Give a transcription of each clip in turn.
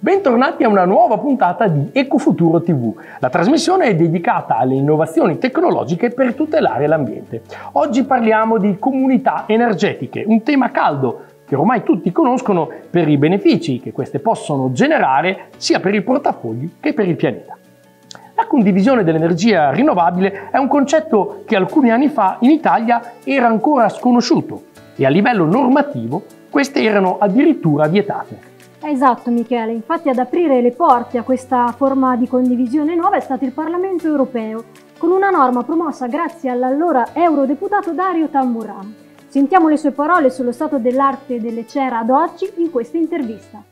Bentornati a una nuova puntata di Ecofuturo TV. La trasmissione è dedicata alle innovazioni tecnologiche per tutelare l'ambiente. Oggi parliamo di comunità energetiche, un tema caldo che ormai tutti conoscono per i benefici che queste possono generare sia per i portafogli che per il pianeta condivisione dell'energia rinnovabile è un concetto che alcuni anni fa in Italia era ancora sconosciuto e a livello normativo queste erano addirittura vietate. Esatto Michele, infatti ad aprire le porte a questa forma di condivisione nuova è stato il Parlamento europeo, con una norma promossa grazie all'allora eurodeputato Dario Tamburano. Sentiamo le sue parole sullo stato dell'arte delle cera ad oggi in questa intervista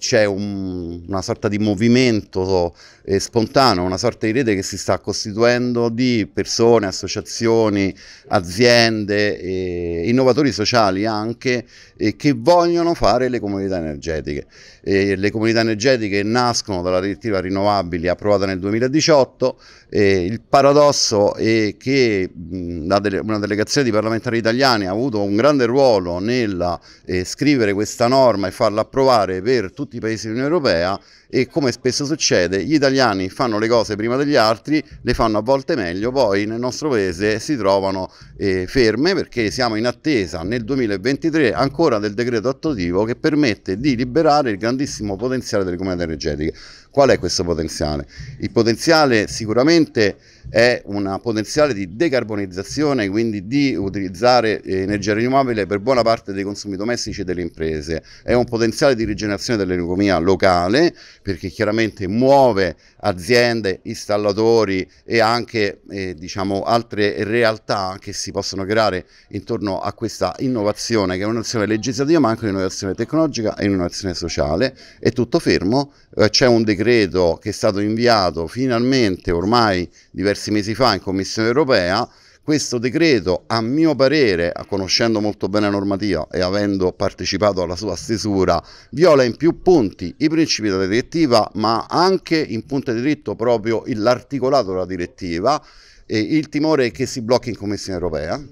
c'è un, una sorta di movimento eh, spontaneo, una sorta di rete che si sta costituendo di persone, associazioni, aziende, eh, innovatori sociali anche eh, che vogliono fare le comunità energetiche eh, le comunità energetiche nascono dalla direttiva rinnovabili approvata nel 2018, eh, il paradosso è che una delegazione di parlamentari italiani ha avuto un grande ruolo nel eh, scrivere questa norma e farla approvare per tutti i paesi dell'Unione Europea e come spesso succede gli italiani fanno le cose prima degli altri, le fanno a volte meglio, poi nel nostro paese si trovano eh, ferme perché siamo in attesa nel 2023 ancora del decreto attuativo che permette di liberare il grandissimo potenziale delle comunità energetiche. Qual è questo potenziale? Il potenziale sicuramente è un potenziale di decarbonizzazione, quindi di utilizzare energia rinnovabile per buona parte dei consumi domestici e delle imprese. È un potenziale di rigenerazione dell'economia locale, perché chiaramente muove aziende, installatori e anche eh, diciamo, altre realtà che si possono creare intorno a questa innovazione, che è un'azione legislativa ma anche un'innovazione tecnologica e un'innovazione sociale. È tutto fermo, eh, c'è un decreto decreto che è stato inviato finalmente ormai diversi mesi fa in Commissione europea, questo decreto, a mio parere, conoscendo molto bene la normativa e avendo partecipato alla sua stesura, viola in più punti i principi della direttiva, ma anche in punto di diritto proprio l'articolato della direttiva e il timore è che si blocchi in Commissione europea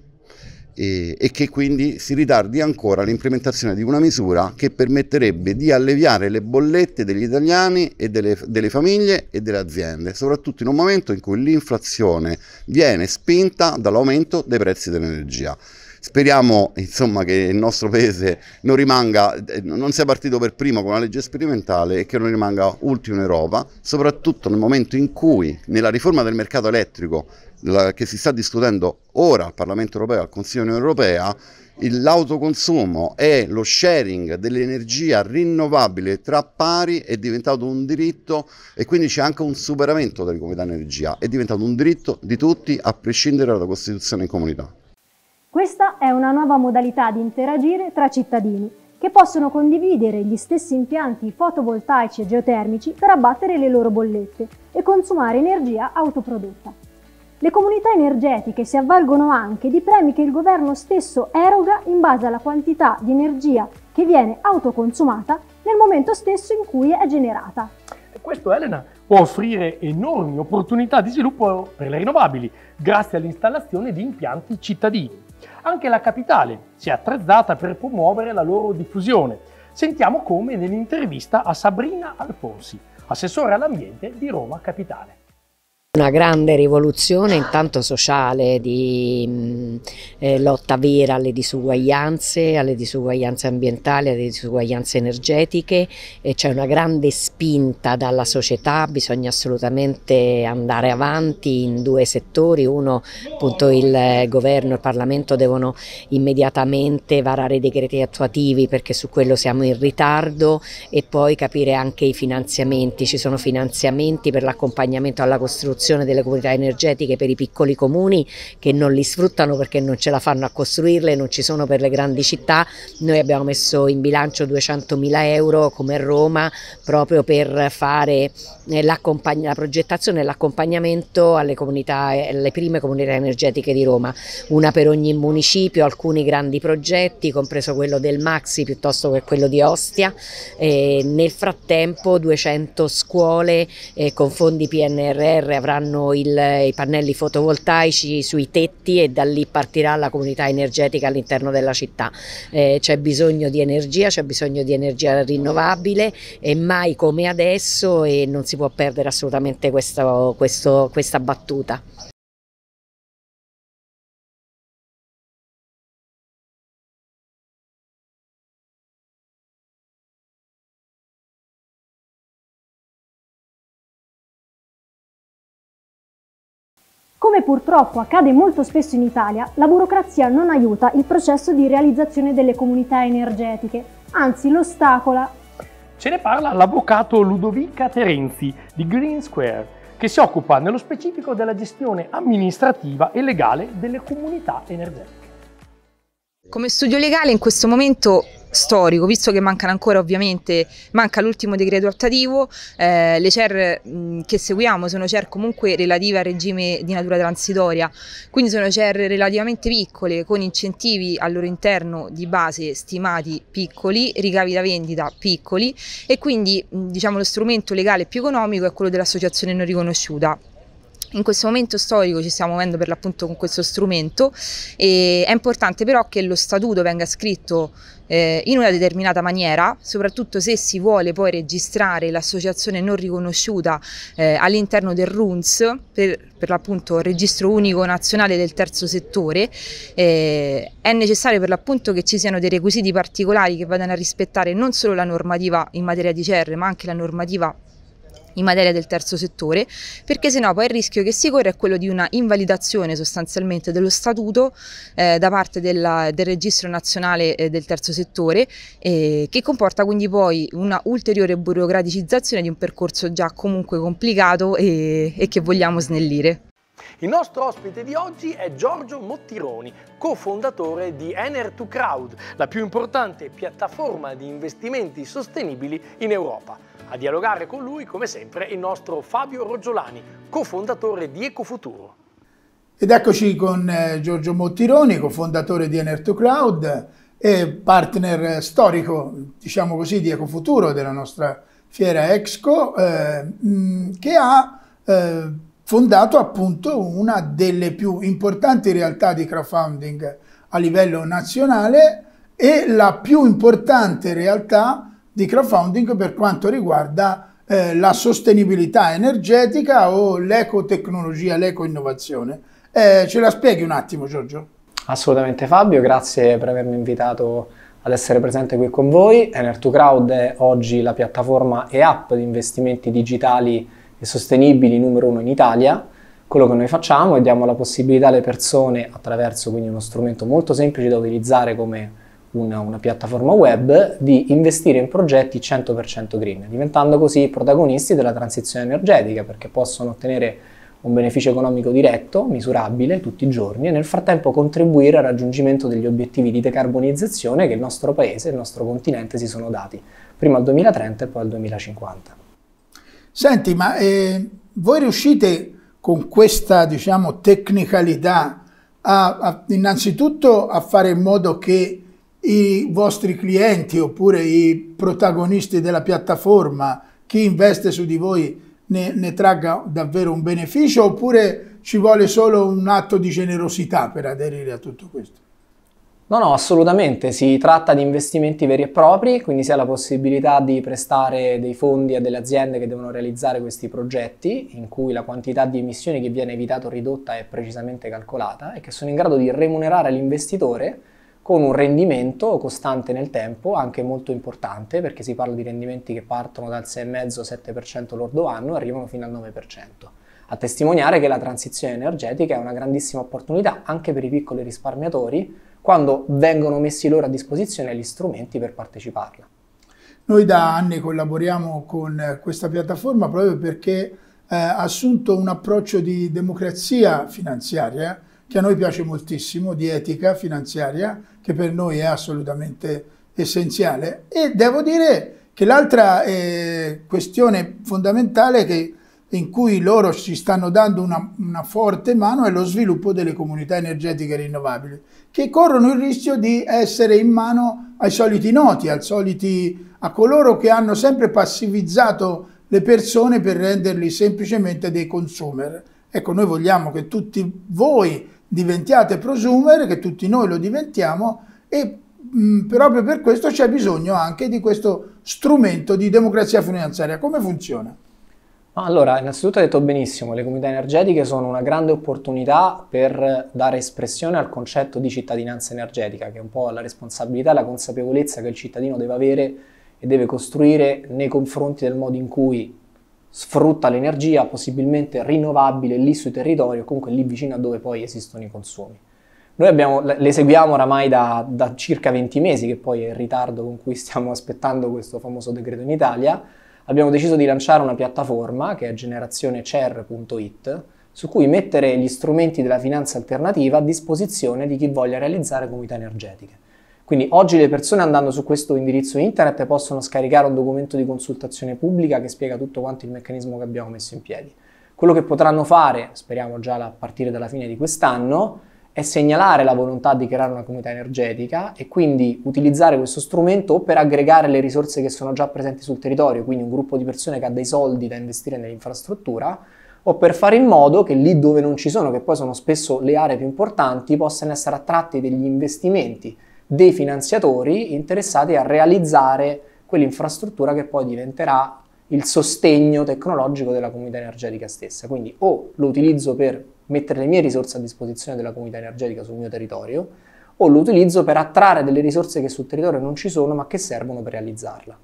e, e che quindi si ritardi ancora l'implementazione di una misura che permetterebbe di alleviare le bollette degli italiani e delle, delle famiglie e delle aziende, soprattutto in un momento in cui l'inflazione viene spinta dall'aumento dei prezzi dell'energia. Speriamo insomma, che il nostro paese non rimanga, eh, non sia partito per primo con la legge sperimentale e che non rimanga ultimo in Europa, soprattutto nel momento in cui nella riforma del mercato elettrico la, che si sta discutendo ora al Parlamento europeo e al Consiglio europea, l'autoconsumo e lo sharing dell'energia rinnovabile tra pari è diventato un diritto e quindi c'è anche un superamento delle comunità energia, è diventato un diritto di tutti a prescindere dalla Costituzione in comunità. Questa è una nuova modalità di interagire tra cittadini che possono condividere gli stessi impianti fotovoltaici e geotermici per abbattere le loro bollette e consumare energia autoprodotta. Le comunità energetiche si avvalgono anche di premi che il governo stesso eroga in base alla quantità di energia che viene autoconsumata nel momento stesso in cui è generata. questo, Elena, può offrire enormi opportunità di sviluppo per le rinnovabili grazie all'installazione di impianti cittadini anche la capitale si è attrezzata per promuovere la loro diffusione. Sentiamo come nell'intervista a Sabrina Alfonsi, assessore all'ambiente di Roma Capitale. Una grande rivoluzione intanto sociale di eh, lotta vera alle disuguaglianze, alle disuguaglianze ambientali, alle disuguaglianze energetiche, c'è una grande spinta dalla società, bisogna assolutamente andare avanti in due settori, uno appunto il eh, governo e il Parlamento devono immediatamente varare i decreti attuativi perché su quello siamo in ritardo e poi capire anche i finanziamenti, ci sono finanziamenti per l'accompagnamento alla costruzione costruzione delle comunità energetiche per i piccoli comuni che non li sfruttano perché non ce la fanno a costruirle, non ci sono per le grandi città. Noi abbiamo messo in bilancio 200.000 euro come Roma proprio per fare eh, la progettazione e l'accompagnamento alle, alle prime comunità energetiche di Roma, una per ogni municipio, alcuni grandi progetti, compreso quello del Maxi piuttosto che quello di Ostia. E nel frattempo 200 scuole eh, con fondi PNRR avranno avranno il, i pannelli fotovoltaici sui tetti e da lì partirà la comunità energetica all'interno della città. Eh, c'è bisogno di energia, c'è bisogno di energia rinnovabile e mai come adesso e non si può perdere assolutamente questo, questo, questa battuta. come purtroppo accade molto spesso in Italia, la burocrazia non aiuta il processo di realizzazione delle comunità energetiche, anzi lo ostacola. Ce ne parla l'avvocato Ludovica Terenzi di Green Square, che si occupa nello specifico della gestione amministrativa e legale delle comunità energetiche. Come studio legale in questo momento storico, visto che mancano ancora ovviamente, manca l'ultimo decreto attativo, eh, le CER mh, che seguiamo sono CER comunque relative al regime di natura transitoria, quindi sono CER relativamente piccole con incentivi al loro interno di base stimati piccoli, ricavi da vendita piccoli e quindi mh, diciamo lo strumento legale più economico è quello dell'associazione non riconosciuta in questo momento storico ci stiamo muovendo per l'appunto con questo strumento e è importante però che lo statuto venga scritto eh, in una determinata maniera, soprattutto se si vuole poi registrare l'associazione non riconosciuta eh, all'interno del RUNS, per, per l'appunto registro unico nazionale del terzo settore, eh, è necessario per l'appunto che ci siano dei requisiti particolari che vadano a rispettare non solo la normativa in materia di CER ma anche la normativa in materia del terzo settore, perché sennò poi il rischio che si corre è quello di una invalidazione sostanzialmente dello statuto eh, da parte della, del registro nazionale eh, del terzo settore, eh, che comporta quindi poi una ulteriore burocratizzazione di un percorso già comunque complicato e, e che vogliamo snellire. Il nostro ospite di oggi è Giorgio Mottironi, cofondatore di Ener2Crowd, la più importante piattaforma di investimenti sostenibili in Europa. A dialogare con lui, come sempre, il nostro Fabio Roggiolani, cofondatore di Ecofuturo. Ed eccoci con eh, Giorgio Mottironi, cofondatore di Ener2 Cloud e partner storico, diciamo così, di Ecofuturo della nostra fiera Exco, eh, mm, che ha eh, fondato appunto una delle più importanti realtà di crowdfunding a livello nazionale e la più importante realtà di crowdfunding per quanto riguarda eh, la sostenibilità energetica o l'ecotecnologia, l'ecoinnovazione. Eh, ce la spieghi un attimo Giorgio? Assolutamente Fabio, grazie per avermi invitato ad essere presente qui con voi. Ener2Crowd è oggi la piattaforma e app di investimenti digitali e sostenibili numero uno in Italia. Quello che noi facciamo è diamo la possibilità alle persone, attraverso quindi uno strumento molto semplice da utilizzare come una, una, piattaforma web, di investire in progetti 100% green, diventando così protagonisti della transizione energetica perché possono ottenere un beneficio economico diretto, misurabile tutti i giorni e nel frattempo contribuire al raggiungimento degli obiettivi di decarbonizzazione che il nostro paese, il nostro continente si sono dati, prima al 2030 e poi al 2050. Senti, ma eh, voi riuscite con questa, diciamo, tecnicalità a, a, innanzitutto a fare in modo che i vostri clienti oppure i protagonisti della piattaforma, chi investe su di voi ne, ne tragga davvero un beneficio oppure ci vuole solo un atto di generosità per aderire a tutto questo? No, no, assolutamente, si tratta di investimenti veri e propri, quindi si ha la possibilità di prestare dei fondi a delle aziende che devono realizzare questi progetti, in cui la quantità di emissioni che viene evitato ridotta è precisamente calcolata e che sono in grado di remunerare l'investitore con un rendimento costante nel tempo, anche molto importante, perché si parla di rendimenti che partono dal 6,5-7% lordo anno e arrivano fino al 9%, a testimoniare che la transizione energetica è una grandissima opportunità anche per i piccoli risparmiatori quando vengono messi loro a disposizione gli strumenti per parteciparla. Noi da anni collaboriamo con questa piattaforma proprio perché eh, ha assunto un approccio di democrazia finanziaria che a noi piace moltissimo, di etica finanziaria, che per noi è assolutamente essenziale. E devo dire che l'altra eh, questione fondamentale che, in cui loro ci stanno dando una, una, forte mano è lo sviluppo delle comunità energetiche rinnovabili, che corrono il rischio di essere in mano ai soliti noti, ai soliti, a coloro che hanno sempre passivizzato le persone per renderli semplicemente dei consumer. Ecco, noi vogliamo che tutti voi diventiate prosumer, che tutti noi lo diventiamo, e mh, mm, proprio per questo c'è bisogno anche di questo strumento di democrazia finanziaria. Come funziona? Allora, innanzitutto hai detto benissimo, le comunità energetiche sono una grande opportunità per dare espressione al concetto di cittadinanza energetica, che è un po' la responsabilità la consapevolezza che il cittadino deve avere e deve costruire nei confronti del modo in cui sfrutta l'energia possibilmente rinnovabile lì sui territori o comunque lì vicino a dove poi esistono i consumi. Noi abbiamo, le seguiamo oramai da, da, circa 20 mesi, che poi è il ritardo con cui stiamo aspettando questo famoso decreto in Italia. Abbiamo deciso di lanciare una piattaforma che è generazionecer.it, su cui mettere gli strumenti della finanza alternativa a disposizione di chi voglia realizzare comunità energetiche. Quindi oggi le persone andando su questo indirizzo internet possono scaricare un documento di consultazione pubblica che spiega tutto quanto il meccanismo che abbiamo messo in piedi. Quello che potranno fare, speriamo già a partire dalla fine di quest'anno, è segnalare la volontà di creare una comunità energetica e quindi utilizzare questo strumento o per aggregare le risorse che sono già presenti sul territorio, quindi un gruppo di persone che ha dei soldi da investire nell'infrastruttura, o per fare in modo che lì dove non ci sono, che poi sono spesso le aree più importanti, possano essere attratti degli investimenti dei finanziatori interessati a realizzare quell'infrastruttura che poi diventerà il sostegno tecnologico della comunità energetica stessa. Quindi o lo utilizzo per mettere le mie risorse a disposizione della comunità energetica sul mio territorio, o lo utilizzo per attrarre delle risorse che sul territorio non ci sono ma che servono per realizzarla.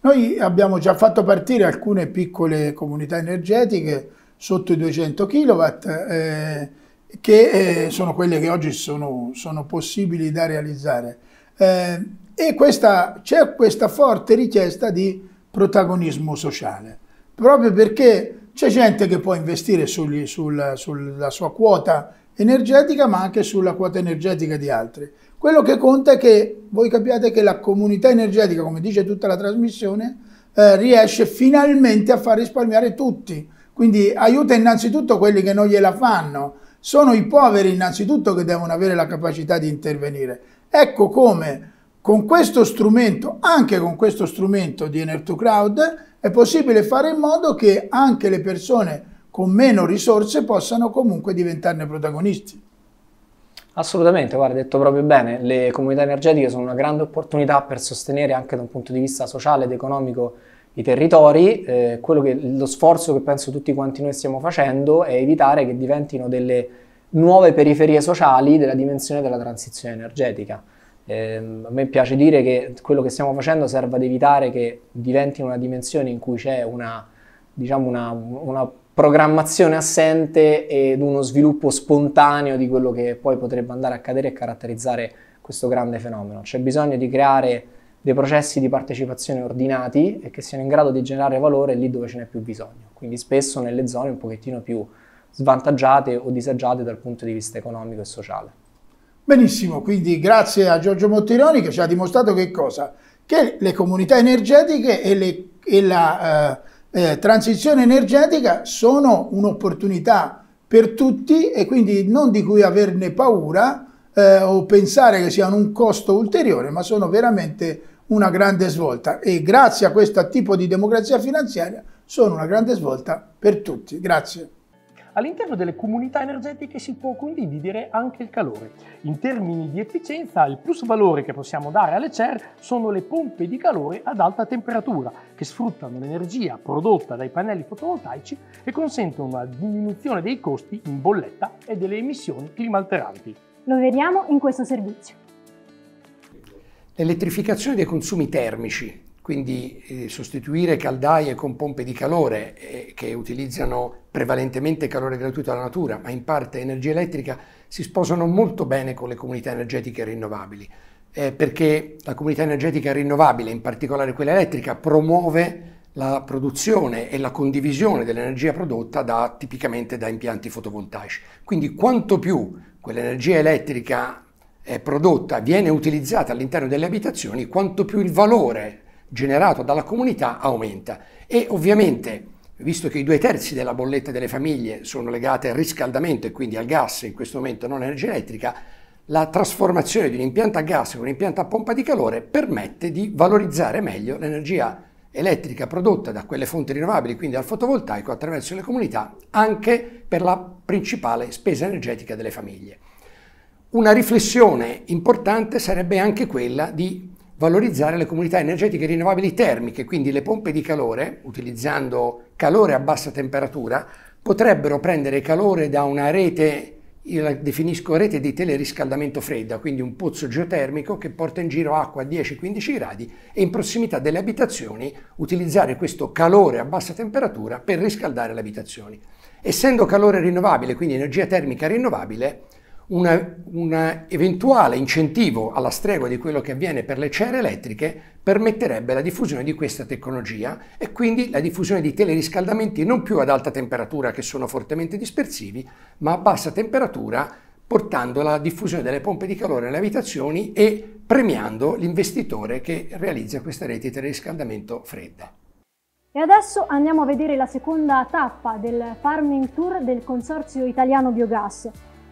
Noi abbiamo già fatto partire alcune piccole comunità energetiche sotto i 200 kilowatt. Eh, che eh, sono quelle che oggi sono, sono possibili da realizzare. Eh, e questa, c'è questa forte richiesta di protagonismo sociale, proprio perché c'è gente che può investire sugli, sul, sulla sua quota energetica, ma anche sulla quota energetica di altri. Quello che conta è che voi capiate che la comunità energetica, come dice tutta la trasmissione, eh, riesce finalmente a far risparmiare tutti. Quindi aiuta innanzitutto quelli che non gliela fanno, sono i poveri innanzitutto che devono avere la capacità di intervenire. Ecco come con questo strumento, anche con questo strumento di Ener to Crowd, è possibile fare in modo che anche le persone con meno risorse possano comunque diventarne protagonisti. Assolutamente, guarda, detto proprio bene, le comunità energetiche sono una grande opportunità per sostenere anche da un punto di vista sociale ed economico i territori, eh, che, lo sforzo che penso tutti quanti noi stiamo facendo è evitare che diventino delle nuove periferie sociali della dimensione della transizione energetica. Eh, a me piace dire che quello che stiamo facendo serve ad evitare che diventi una dimensione in cui c'è una, diciamo una, una programmazione assente ed uno sviluppo spontaneo di quello che poi potrebbe andare a accadere e caratterizzare questo grande fenomeno. C'è bisogno di creare dei processi di partecipazione ordinati e che siano in grado di generare valore lì dove ce n'è più bisogno, quindi spesso nelle zone un pochettino più svantaggiate o disagiate dal punto di vista economico e sociale. Benissimo, quindi grazie a Giorgio Mottironi che ci ha dimostrato che cosa? Che le comunità energetiche e, le, e la eh, eh, transizione energetica sono un'opportunità per tutti e quindi non di cui averne paura, eh, o pensare che siano un costo ulteriore, ma sono veramente una grande svolta e grazie a questo tipo di democrazia finanziaria sono una grande svolta per tutti. Grazie. All'interno delle comunità energetiche si può condividere anche il calore. In termini di efficienza, il plus valore che possiamo dare alle CER sono le pompe di calore ad alta temperatura, che sfruttano l'energia prodotta dai pannelli fotovoltaici e consentono una diminuzione dei costi in bolletta e delle emissioni climalteranti. Lo vediamo in questo servizio. L'elettrificazione dei consumi termici, quindi eh, sostituire caldaie con pompe di calore eh, che utilizzano prevalentemente calore gratuito alla natura, ma in parte energia elettrica, si sposano molto bene con le comunità energetiche rinnovabili, eh, perché la comunità energetica rinnovabile, in particolare quella elettrica, promuove la produzione e la condivisione dell'energia prodotta da, tipicamente da impianti fotovoltaici. Quindi quanto più quell'energia elettrica è prodotta, viene utilizzata all'interno delle abitazioni, quanto più il valore generato dalla comunità aumenta. E ovviamente, visto che i due terzi della bolletta delle famiglie sono legate al riscaldamento e quindi al gas, in questo momento non energia elettrica, la trasformazione di un impianto a gas con un impianto a pompa di calore permette di valorizzare meglio l'energia elettrica elettrica prodotta da quelle fonti rinnovabili, quindi dal fotovoltaico, attraverso le comunità, anche per la principale spesa energetica delle famiglie. Una riflessione importante sarebbe anche quella di valorizzare le comunità energetiche rinnovabili termiche, quindi le pompe di calore, utilizzando calore a bassa temperatura, potrebbero prendere calore da una rete io la definisco rete di teleriscaldamento fredda, quindi un pozzo geotermico che porta in giro acqua a 10-15 gradi e in prossimità delle abitazioni utilizzare questo calore a bassa temperatura per riscaldare le abitazioni. Essendo calore rinnovabile, quindi energia termica rinnovabile, un eventuale incentivo alla stregua di quello che avviene per le cere elettriche permetterebbe la diffusione di questa tecnologia e quindi la diffusione di teleriscaldamenti non più ad alta temperatura che sono fortemente dispersivi, ma a bassa temperatura portando alla diffusione delle pompe di calore nelle abitazioni e premiando l'investitore che realizza questa rete di teleriscaldamento fredda. E adesso andiamo a vedere la seconda tappa del Farming Tour del Consorzio Italiano Biogas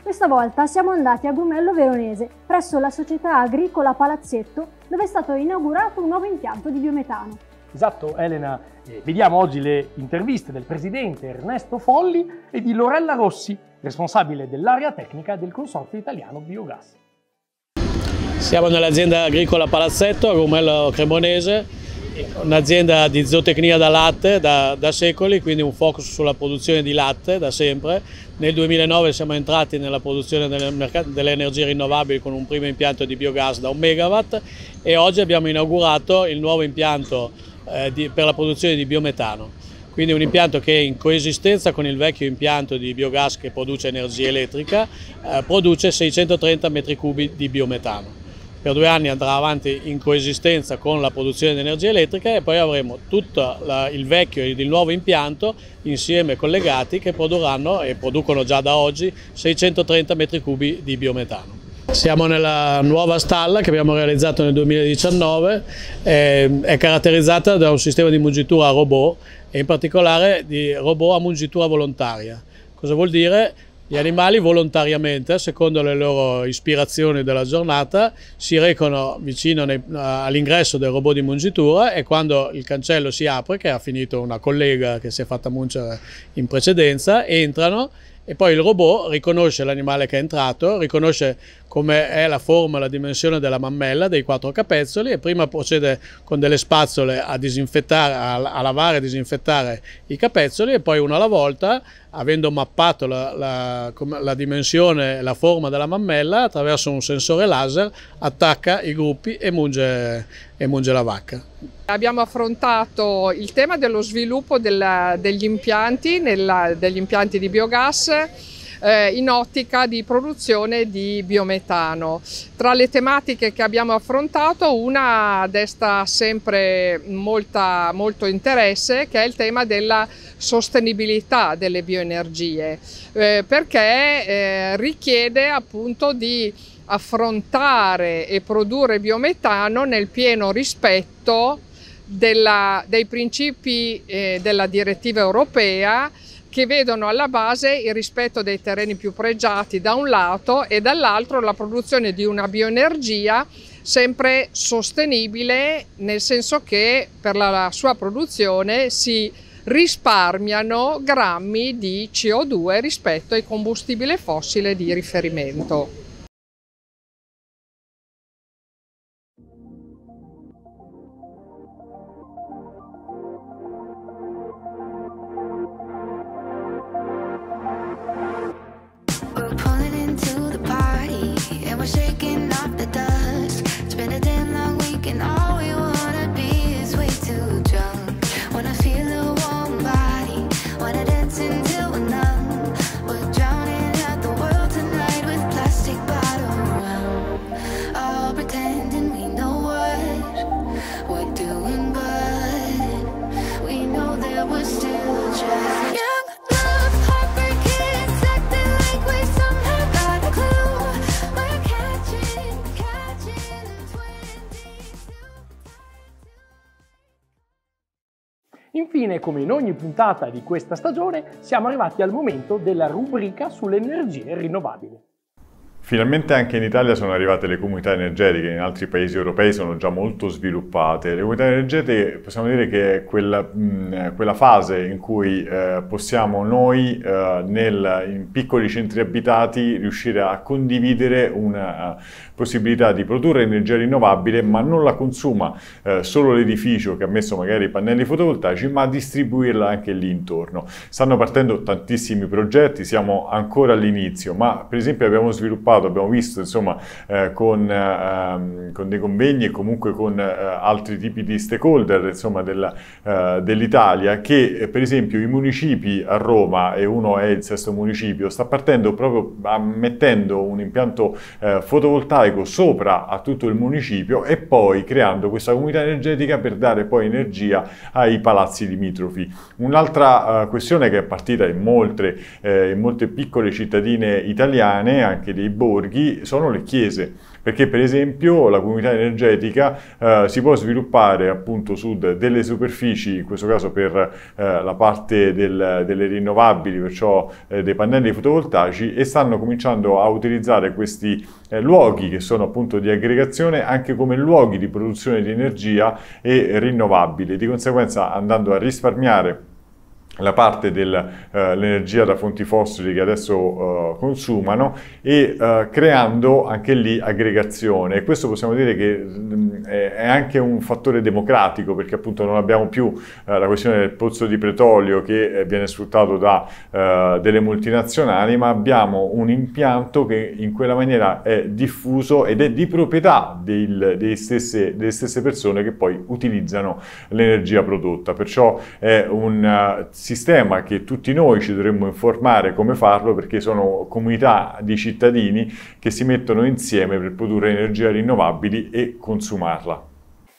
questa volta siamo andati a Grumello Veronese, presso la società agricola Palazzetto, dove è stato inaugurato un nuovo impianto di biometano. Esatto, Elena, eh, vediamo oggi le interviste del presidente Ernesto Folli e di Lorella Rossi, responsabile dell'area tecnica del Consorzio Italiano Biogas. Siamo nell'azienda agricola Palazzetto, a Grumello Cremonese, un'azienda di zootecnia da latte da, da, secoli, quindi un focus sulla produzione di latte da sempre. Nel 2009 siamo entrati nella produzione delle, delle energie rinnovabili con un primo impianto di biogas da 1 megawatt e oggi abbiamo inaugurato il nuovo impianto eh, di, per la produzione di biometano. Quindi un impianto che in coesistenza con il vecchio impianto di biogas che produce energia elettrica eh, produce 630 metri cubi di biometano per due anni andrà avanti in coesistenza con la produzione di energia elettrica e poi avremo tutto il vecchio e il nuovo impianto insieme collegati che produrranno e producono già da oggi 630 metri cubi di biometano. Siamo nella nuova stalla che abbiamo realizzato nel 2019, ehm, è caratterizzata da un sistema di mungitura a robot e in particolare di robot a mungitura volontaria. Cosa vuol dire? Gli animali volontariamente, secondo le loro ispirazioni della giornata, si recano vicino all'ingresso del robot di mungitura e quando il cancello si apre, che ha finito una collega che si è fatta mungere in precedenza, entrano e poi il robot riconosce l'animale che è entrato, riconosce come è la forma e la dimensione della mammella dei quattro capezzoli e prima procede con delle spazzole a, disinfettare, a, a lavare e disinfettare i capezzoli e poi una alla volta, avendo mappato la, la, la dimensione e la forma della mammella, attraverso un sensore laser attacca i gruppi e munge, e munge la vacca. Abbiamo affrontato il tema dello sviluppo della, degli impianti, nella, degli impianti di biogas eh, in ottica di produzione di biometano. Tra le tematiche che abbiamo affrontato una desta sempre molta, molto interesse che è il tema della sostenibilità delle bioenergie eh, perché eh, richiede appunto di affrontare e produrre biometano nel pieno rispetto della, dei principi eh, della direttiva europea che vedono alla base il rispetto dei terreni più pregiati da un lato e dall'altro la produzione di una bioenergia sempre sostenibile nel senso che per la sua produzione si risparmiano grammi di CO2 rispetto ai combustibili fossili di riferimento. infine, come in ogni puntata di questa stagione, siamo arrivati al momento della rubrica sulle energie rinnovabili. Finalmente anche in Italia sono arrivate le comunità energetiche, in altri paesi europei sono già molto sviluppate. Le comunità energetiche possiamo dire che è quella, mh, mm, quella fase in cui eh, possiamo noi eh, nel, in piccoli centri abitati riuscire a condividere una eh, possibilità di produrre energia rinnovabile ma non la consuma eh, solo l'edificio che ha messo magari i pannelli fotovoltaici ma distribuirla anche lì intorno. Stanno partendo tantissimi progetti, siamo ancora all'inizio ma per esempio abbiamo sviluppato parlato, abbiamo visto insomma eh, con, ehm, con, dei convegni e comunque con eh, altri tipi di stakeholder insomma, della, eh, dell'Italia che eh, per esempio i municipi a Roma e uno è il sesto municipio sta partendo proprio ah, mettendo un impianto eh, fotovoltaico sopra a tutto il municipio e poi creando questa comunità energetica per dare poi energia ai palazzi limitrofi. Un'altra eh, questione che è partita in molte, in molte piccole cittadine italiane, anche dei borghi, borghi sono le chiese, perché per esempio la comunità energetica eh, si può sviluppare appunto su delle superfici, in questo caso per eh, la parte del, delle rinnovabili, perciò eh, dei pannelli fotovoltaici, e stanno cominciando a utilizzare questi eh, luoghi che sono appunto di aggregazione anche come luoghi di produzione di energia e rinnovabile, di conseguenza andando a risparmiare la parte dell'energia eh, uh, da fonti fossili che adesso uh, consumano e uh, creando anche lì aggregazione. E questo possiamo dire che mh, mm, è anche un fattore democratico perché appunto non abbiamo più la questione del pozzo di petrolio che viene sfruttato da delle multinazionali, ma abbiamo un impianto che in quella maniera è diffuso ed è di proprietà del, delle, stesse, delle stesse persone che poi utilizzano l'energia prodotta. Perciò è un sistema che tutti noi ci dovremmo informare come farlo perché sono comunità di cittadini che si mettono insieme per produrre energia rinnovabili e consumarla.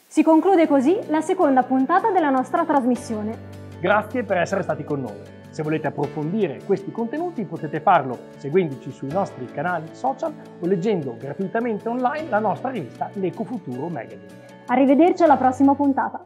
Si conclude così la seconda puntata della nostra trasmissione. Grazie per essere stati con noi. Se volete approfondire questi contenuti potete farlo seguendoci sui nostri canali social o leggendo gratuitamente online la nostra rivista L'Ecofuturo Magazine. Arrivederci alla prossima puntata.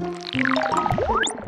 Thank you.